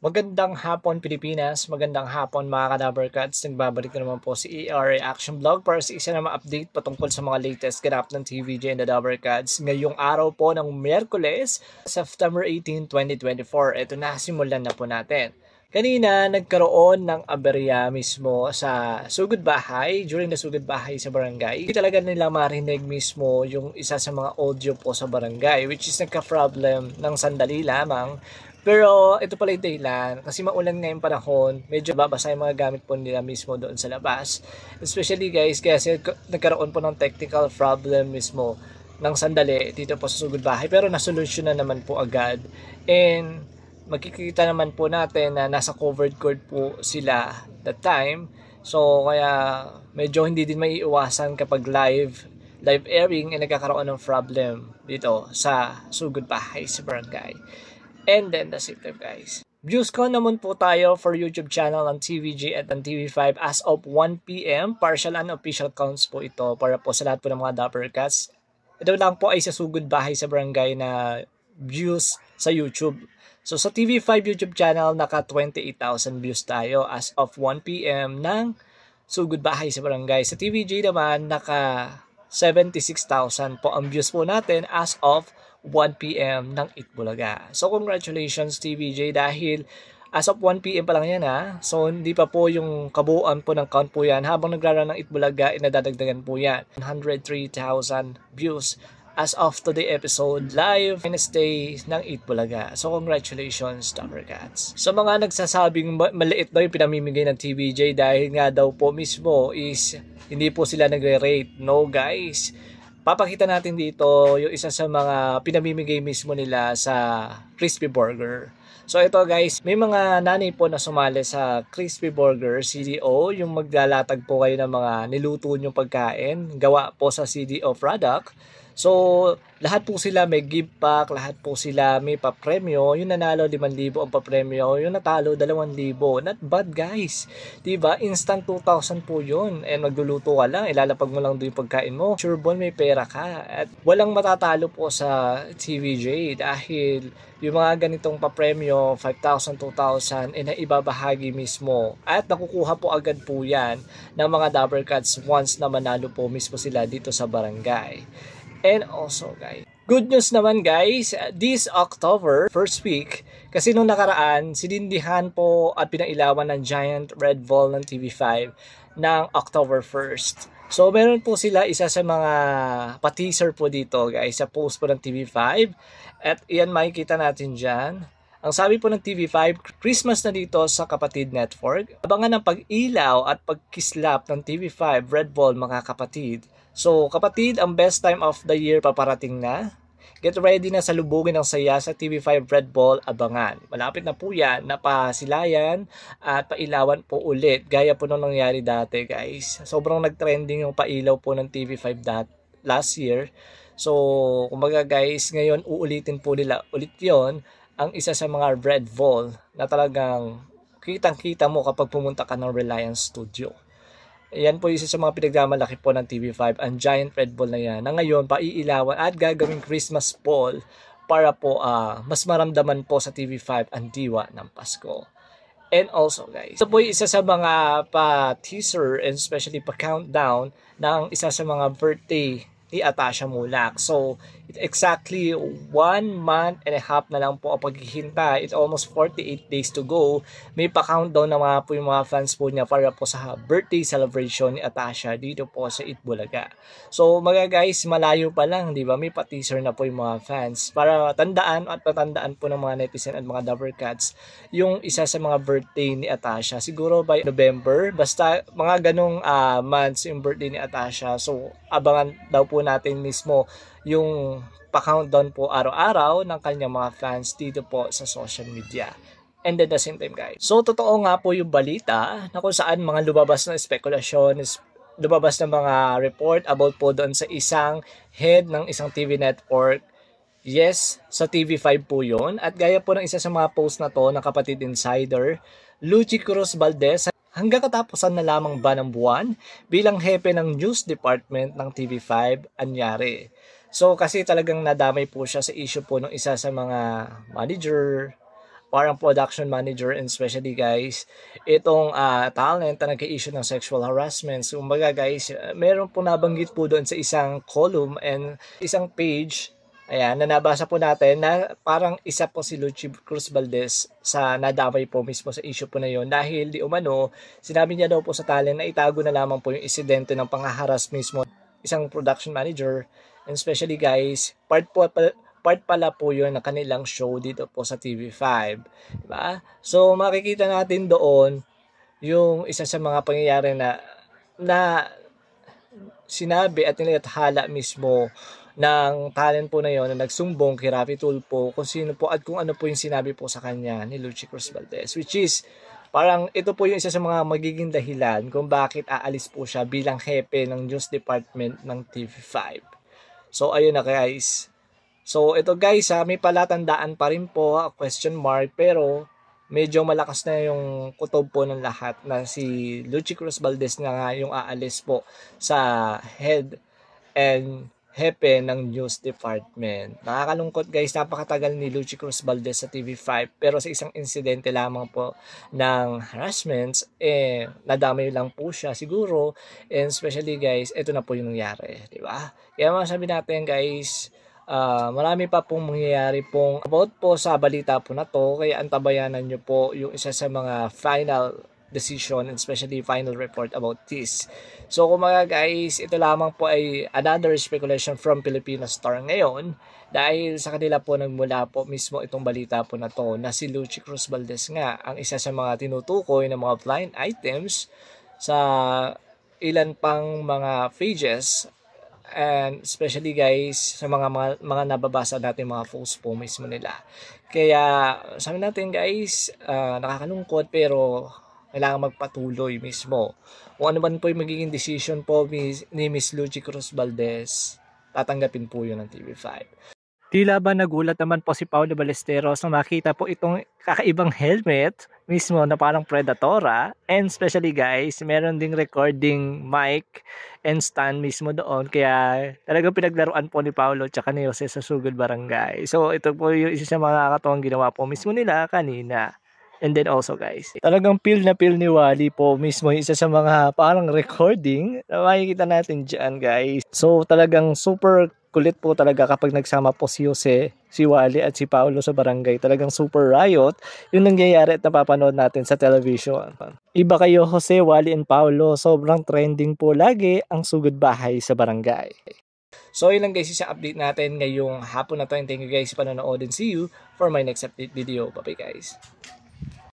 Magandang hapon Pilipinas, magandang hapon mga Cadaver Cats. Nagbabalik na naman po si ER Action Vlog para sa isa na ma update patungkol sa mga latest ganap ng TVJ and the Cadaver Cats. Ngayong araw po ng Miyerkules, September 18, 2024. Ito na, simulan na po natin. Kanina, nagkaroon ng aberya mismo sa sugod bahay, during the sugod bahay sa barangay. Hindi talaga nila marinig mismo yung isa sa mga audio po sa barangay, which is nagka-problem ng sandali lamang pero ito pala yung dahilan, kasi maulan ngayon yung panahon, medyo babasa yung mga gamit po nila mismo doon sa labas. Especially guys, kasi nagkaroon po ng technical problem mismo ng sandali dito po sa sugod bahay pero nasolusyon na naman po agad and makikita naman po natin na nasa covered court po sila that time so kaya medyo hindi din maiiwasan kapag live live airing ay nagkakaroon ng problem dito sa sugod bahay sa barangay And then that's it guys. Views ko naman po tayo for YouTube channel ng TVG at ng TV5 as of 1pm. Partial and official counts po ito para po sa lahat po ng mga Dapper Cats. Ito lang po ay sa sugod bahay sa barangay na views sa YouTube. So sa TV5 YouTube channel, naka 28,000 views tayo as of 1pm ng sugod bahay sa barangay. Sa TVG naman, naka 76,000 po ang views po natin as of 1pm ng Itbulaga. So congratulations TVJ dahil As of 1pm pa lang yan ha. So hindi pa po yung kabuuan po ng count po yan. Habang nagraran ng Itbulaga, inadadagdagan eh, po yan. 103,000 views as of today episode live Wednesday ng Itbulaga. So congratulations Dapper Cats. So mga nagsasabing maliit daw yung pinamimigay ng TVJ dahil nga daw po mismo is hindi po sila nagre-rate. No guys papakita natin dito yung isa sa mga pinamimigay mismo nila sa crispy burger. So ito guys, may mga nanay po na sumali sa crispy burger CDO, yung maglalatag po kayo ng mga niluto nyong pagkain, gawa po sa CDO product. So, lahat po sila may give pack, lahat po sila may pa-premyo. Yung nanalo 5,000 ang pa-premyo, yung natalo 2,000. Not bad guys. 'Di ba? Instant 2,000 po 'yun. Eh magluluto ka lang, ilalapag mo lang doon yung pagkain mo. Sure ball may pera ka. At walang matatalo po sa TVJ dahil yung mga ganitong pa-premyo, 5,000, 2,000, eh naibabahagi mismo. At nakukuha po agad po yan ng mga double cuts once na manalo po mismo sila dito sa barangay. And also guys, good news naman guys, this October, first week, kasi nung nakaraan, sinindihan po at pinailawan ng giant red ball ng TV5 ng October 1st. So, meron po sila isa sa mga pa-teaser po dito guys sa post po ng TV5. At iyan makikita natin dyan. Ang sabi po ng TV5, Christmas na dito sa Kapatid Network. Abangan ang pag-ilaw at pagkislap ng TV5 Red Bull mga kapatid. So kapatid, ang best time of the year paparating na. Get ready na sa lubugin ng saya sa TV5 Red Bull abangan. Malapit na po yan, napasilayan at pailawan po ulit. Gaya po nung nangyari dati guys. Sobrang nagtrending yung pailaw po ng TV5 dati last year. So, kumaga guys, ngayon uulitin po nila ulit yon ang isa sa mga red wall na talagang kitang-kita mo kapag pumunta ka ng Reliance Studio. Yan po isa sa mga pinagmamalaki po ng TV5, ang giant red ball na yan, na ngayon paiilawan at gagawing Christmas ball para po uh, mas maramdaman po sa TV5 ang diwa ng Pasko. And also guys, ito po isa sa mga pa-teaser and especially pa-countdown ng isa sa mga birthday ni Atasha Mulak. So, exactly one month and a half na lang po ang paghihintay. It's almost 48 days to go. May pa-countdown na mga po yung mga fans po niya para po sa birthday celebration ni Atasha dito po sa Itbulaga. So, mga guys, malayo pa lang, di ba? May pa-teaser na po yung mga fans para tandaan at patandaan po ng mga netizen at mga cats, yung isa sa mga birthday ni Atasha. Siguro by November, basta mga ganong uh, months yung birthday ni Atasha. So, abangan daw po natin mismo yung pa-countdown po araw-araw ng kanyang mga fans dito po sa social media. And at the same time guys. So totoo nga po yung balita na kung saan mga lumabas na spekulasyon, lumabas na mga report about po doon sa isang head ng isang TV network Yes, sa TV5 po yon At gaya po ng isa sa mga post na to ng Kapatid Insider, Luchi Cruz Valdez Hanggang katapusan na lamang ba ng buwan bilang hepe ng news department ng TV5 anyari. So kasi talagang nadamay po siya sa issue po ng isa sa mga manager, parang production manager and especially guys, itong uh, talent na nagka-issue ng sexual harassment. So, umaga guys, meron po nabanggit po doon sa isang column and isang page Ayan, nanabasa po natin na parang isa po si Luchi Cruz Valdez sa nadamay po mismo sa issue po na yon dahil di umano, sinabi niya daw po sa talent na itago na lamang po yung insidente ng pangaharas mismo isang production manager and especially guys, part po part pala po yun ng kanilang show dito po sa TV5. Diba? So makikita natin doon yung isa sa mga pangyayari na na sinabi at hala mismo ng talent po na yon na nagsumbong kay Rafi Tulpo kung sino po at kung ano po yung sinabi po sa kanya ni Luchi Cruz Valdez which is parang ito po yung isa sa mga magiging dahilan kung bakit aalis po siya bilang hepe ng news department ng TV5. So ayun na guys. So ito guys ha, may palatandaan pa rin po question mark pero medyo malakas na yung kutob po ng lahat na si Luchi Cruz Valdez na nga yung aalis po sa head and hepe ng news department. Nakakalungkot guys, napakatagal ni Luchi Cruz Valdez sa TV5 pero sa isang insidente lamang po ng harassments, eh, nadamay lang po siya siguro and especially guys, ito na po yung nangyari, di ba? Kaya masabi natin guys, Uh, marami pa pong mangyayari pong about po sa balita po na to kaya antabayanan nyo po yung isa sa mga final decision and especially final report about this. So kung mga guys, ito lamang po ay another speculation from Filipino Star ngayon dahil sa kanila po nagmula po mismo itong balita po na to na si Luchi Cruz Valdez nga ang isa sa mga tinutukoy ng mga blind items sa ilan pang mga pages and especially guys sa mga mga, mga nababasa natin mga posts po mismo nila. Kaya sabi natin guys, uh, nakakalungkot pero kailangan magpatuloy mismo. Kung ano man po yung magiging decision po ni Miss Lucy Cruz Valdez, tatanggapin po yun ng TV5. Tila ba nagulat naman po si Paolo Ballesteros nung makita po itong kakaibang helmet mismo na parang Predatora and especially guys, meron ding recording mic and stand mismo doon kaya talagang pinaglaruan po ni Paolo at ni Jose sa Sugod Barangay. So ito po yung isa sa mga katawang ginawa po mismo nila kanina. And then also guys, talagang feel na feel ni Wally po mismo yung isa sa mga parang recording na makikita natin dyan guys. So talagang super kulit po talaga kapag nagsama po si Jose, si Wally at si Paolo sa barangay. Talagang super riot yung nangyayari at napapanood natin sa television. Iba kayo Jose, Wally and Paolo. Sobrang trending po lagi ang sugod bahay sa barangay. So yun lang guys sa update natin ngayong hapon na to and thank you guys sa panonood and see you for my next update video. Bye bye guys!